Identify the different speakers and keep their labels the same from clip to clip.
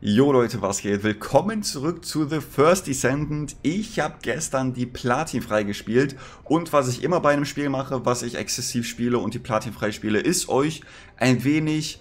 Speaker 1: Jo Leute, was geht? Willkommen zurück zu The First Descendant. Ich habe gestern die Platin freigespielt und was ich immer bei einem Spiel mache, was ich exzessiv spiele und die Platin freispiele, ist euch ein wenig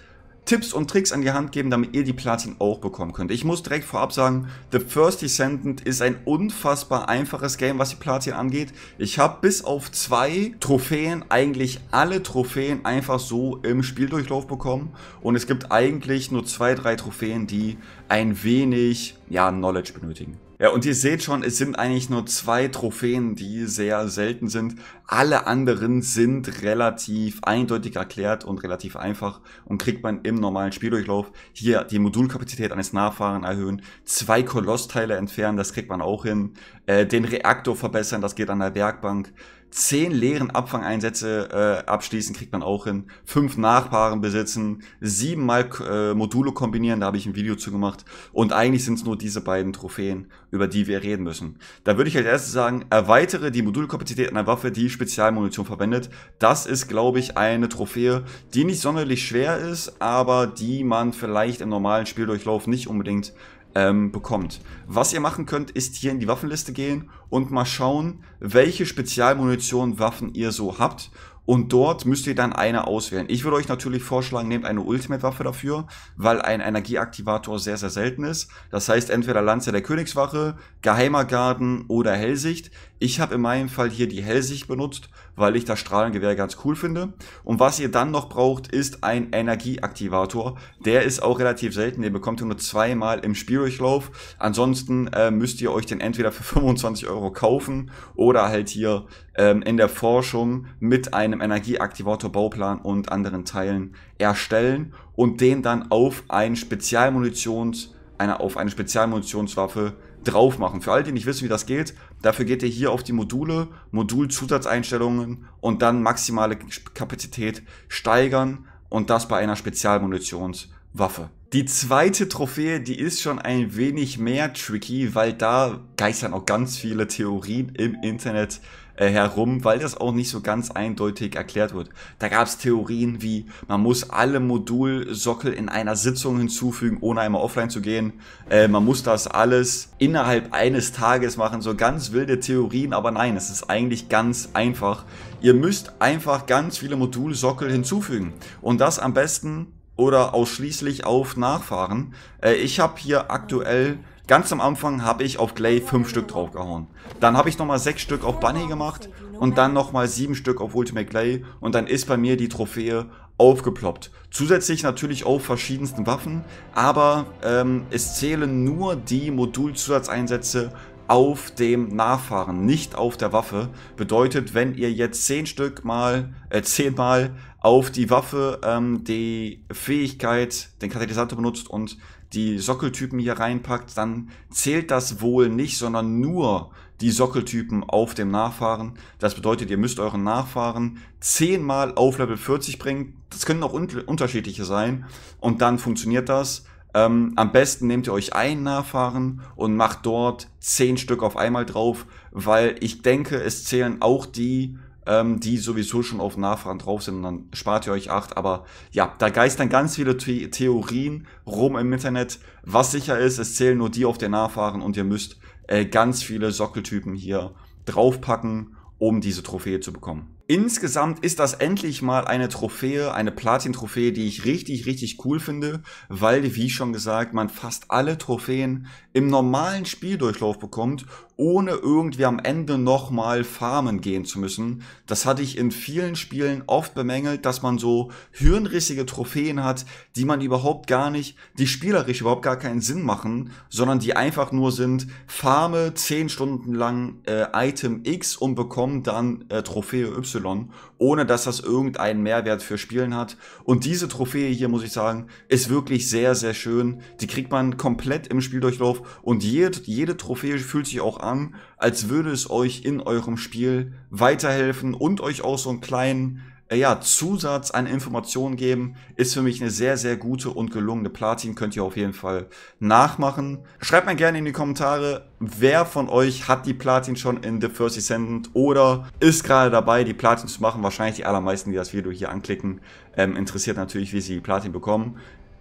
Speaker 1: Tipps und Tricks an die Hand geben, damit ihr die Platin auch bekommen könnt. Ich muss direkt vorab sagen, The First Descendant ist ein unfassbar einfaches Game, was die Platin angeht. Ich habe bis auf zwei Trophäen eigentlich alle Trophäen einfach so im Spieldurchlauf bekommen. Und es gibt eigentlich nur zwei, drei Trophäen, die ein wenig ja, Knowledge benötigen. Ja, und ihr seht schon, es sind eigentlich nur zwei Trophäen, die sehr selten sind. Alle anderen sind relativ eindeutig erklärt und relativ einfach und kriegt man im normalen Spieldurchlauf. Hier die Modulkapazität eines Nachfahren erhöhen, zwei Kolossteile entfernen, das kriegt man auch hin, äh, den Reaktor verbessern, das geht an der Werkbank, zehn leeren Abfangeinsätze äh, abschließen, kriegt man auch hin. Fünf Nachpaaren besitzen, siebenmal äh, Module kombinieren, da habe ich ein Video zu gemacht. Und eigentlich sind es nur diese beiden Trophäen, über die wir reden müssen. Da würde ich als erstes sagen, erweitere die Modulkapazität einer Waffe, die Spezialmunition verwendet. Das ist, glaube ich, eine Trophäe, die nicht sonderlich schwer ist, aber die man vielleicht im normalen Spieldurchlauf nicht unbedingt ähm, bekommt. Was ihr machen könnt, ist hier in die Waffenliste gehen und mal schauen, welche Spezialmunition Waffen ihr so habt und dort müsst ihr dann eine auswählen. Ich würde euch natürlich vorschlagen, nehmt eine Ultimate-Waffe dafür, weil ein Energieaktivator sehr, sehr selten ist. Das heißt entweder Lanze der Königswache, Geheimer Garden oder Hellsicht. Ich habe in meinem Fall hier die Hellsicht benutzt, weil ich das Strahlengewehr ganz cool finde. Und was ihr dann noch braucht, ist ein Energieaktivator. Der ist auch relativ selten, den bekommt ihr nur zweimal im Spieldurchlauf. Ansonsten äh, müsst ihr euch den entweder für 25 Euro kaufen oder halt hier ähm, in der Forschung mit einem Energieaktivator Bauplan und anderen Teilen erstellen und den dann auf ein Spezialmunitions, eine, auf eine Spezialmunitionswaffe drauf machen. Für alle, die nicht wissen, wie das geht, dafür geht ihr hier auf die Module, Modulzusatzeinstellungen und dann maximale Kapazität steigern und das bei einer Spezialmunitionswaffe. Die zweite Trophäe, die ist schon ein wenig mehr tricky, weil da geistern auch ganz viele Theorien im Internet äh, herum, weil das auch nicht so ganz eindeutig erklärt wird. Da gab es Theorien wie, man muss alle Modulsockel in einer Sitzung hinzufügen, ohne einmal offline zu gehen. Äh, man muss das alles innerhalb eines Tages machen. So ganz wilde Theorien, aber nein, es ist eigentlich ganz einfach. Ihr müsst einfach ganz viele Modulsockel hinzufügen. Und das am besten oder ausschließlich auf Nachfahren. Äh, ich habe hier aktuell, ganz am Anfang habe ich auf Clay 5 Stück draufgehauen. Dann habe ich nochmal 6 Stück auf Bunny gemacht und dann nochmal 7 Stück auf Ultimate Clay und dann ist bei mir die Trophäe aufgeploppt. Zusätzlich natürlich auch verschiedensten Waffen, aber ähm, es zählen nur die Modulzusatzeinsätze, auf dem Nachfahren, nicht auf der Waffe. Bedeutet, wenn ihr jetzt zehn Stück mal, äh, zehnmal auf die Waffe ähm, die Fähigkeit, den Katalysator benutzt und die Sockeltypen hier reinpackt, dann zählt das wohl nicht, sondern nur die Sockeltypen auf dem Nachfahren. Das bedeutet, ihr müsst euren Nachfahren zehnmal auf Level 40 bringen. Das können auch un unterschiedliche sein. Und dann funktioniert das. Ähm, am besten nehmt ihr euch einen Nachfahren und macht dort zehn Stück auf einmal drauf, weil ich denke, es zählen auch die, ähm, die sowieso schon auf Nachfahren drauf sind und dann spart ihr euch acht. Aber ja, da geistern ganz viele The Theorien rum im Internet. Was sicher ist, es zählen nur die auf den Nachfahren und ihr müsst äh, ganz viele Sockeltypen hier draufpacken, um diese Trophäe zu bekommen. Insgesamt ist das endlich mal eine Trophäe, eine Platin-Trophäe, die ich richtig, richtig cool finde, weil, wie schon gesagt, man fast alle Trophäen im normalen Spieldurchlauf bekommt ohne irgendwie am Ende nochmal farmen gehen zu müssen. Das hatte ich in vielen Spielen oft bemängelt, dass man so hirnrissige Trophäen hat, die man überhaupt gar nicht, die spielerisch überhaupt gar keinen Sinn machen, sondern die einfach nur sind, farme 10 Stunden lang äh, Item X und bekomme dann äh, Trophäe Y, ohne dass das irgendeinen Mehrwert für Spielen hat. Und diese Trophäe hier, muss ich sagen, ist wirklich sehr, sehr schön. Die kriegt man komplett im Spieldurchlauf und jede, jede Trophäe fühlt sich auch an, an, als würde es euch in eurem Spiel weiterhelfen und euch auch so einen kleinen äh, ja, Zusatz an Informationen geben, ist für mich eine sehr, sehr gute und gelungene Platin. Könnt ihr auf jeden Fall nachmachen. Schreibt mir gerne in die Kommentare, wer von euch hat die Platin schon in The First Descendant oder ist gerade dabei, die Platin zu machen. Wahrscheinlich die allermeisten, die das Video hier anklicken, ähm, interessiert natürlich, wie sie die Platin bekommen.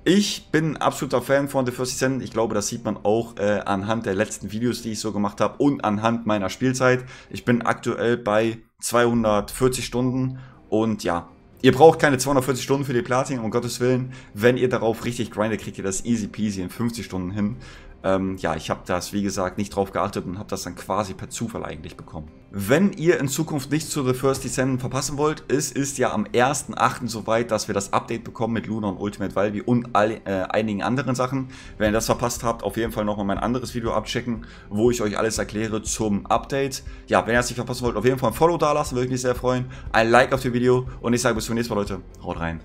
Speaker 1: Ich bin ein absoluter Fan von The 40 Cent. Ich glaube, das sieht man auch äh, anhand der letzten Videos, die ich so gemacht habe und anhand meiner Spielzeit. Ich bin aktuell bei 240 Stunden und ja, Ihr braucht keine 240 Stunden für die Platin, um Gottes Willen. Wenn ihr darauf richtig grindet, kriegt ihr das easy peasy in 50 Stunden hin. Ähm, ja, ich habe das, wie gesagt, nicht drauf geachtet und habe das dann quasi per Zufall eigentlich bekommen. Wenn ihr in Zukunft nichts zu The First Descent verpassen wollt, es ist ja am 1.8. soweit, dass wir das Update bekommen mit Luna und Ultimate Valby und all, äh, einigen anderen Sachen. Wenn ihr das verpasst habt, auf jeden Fall nochmal mein anderes Video abchecken, wo ich euch alles erkläre zum Update. Ja, wenn ihr das nicht verpassen wollt, auf jeden Fall ein Follow dalassen, würde ich mich sehr freuen. Ein Like auf dem Video und ich sage bis zum nächsten Mal, Leute. Haut rein.